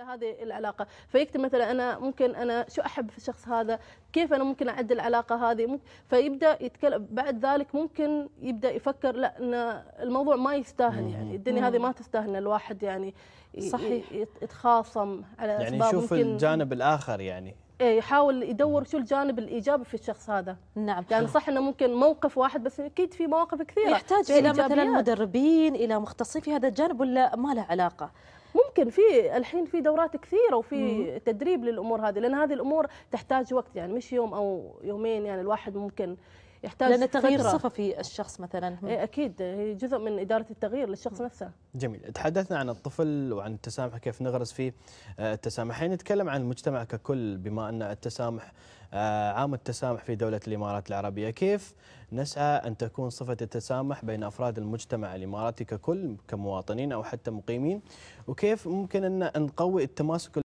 على هذه العلاقة فيكتب مثلا أنا ممكن أنا شو أحب في الشخص هذا كيف أنا ممكن أعدل العلاقة هذه فيبدأ يتكلم بعد ذلك ممكن يبدأ يفكر لا أن الموضوع ما يستاهل يعني الدنيا هذه ما تستاهل أن الواحد يعني صحيح يتخاصم على يعني أسباب يشوف الجانب الآخر يعني إيه، يحاول يدور شو الجانب الايجابي في الشخص هذا نعم يعني صح انه ممكن موقف واحد بس اكيد في مواقف كثيره يحتاج الى مثلا مدربين الى مختصين في هذا الجانب ولا ما له علاقه ممكن في الحين في دورات كثيره وفي تدريب للامور هذه لان هذه الامور تحتاج وقت يعني مش يوم او يومين يعني الواحد ممكن يحتاج لان التغيير الصفه في الشخص مثلا إيه، اكيد هي جزء من اداره التغيير للشخص نفسه جميل تحدثنا عن الطفل وعن التسامح كيف نغرس فيه آه، التسامح الحين نتكلم عن المجتمع ككل بما ان التسامح آه، عام التسامح في دولة الإمارات العربية كيف نسعى أن تكون صفة التسامح بين أفراد المجتمع الإماراتي ككل كمواطنين أو حتى مقيمين وكيف ممكن أن نقوي التماسك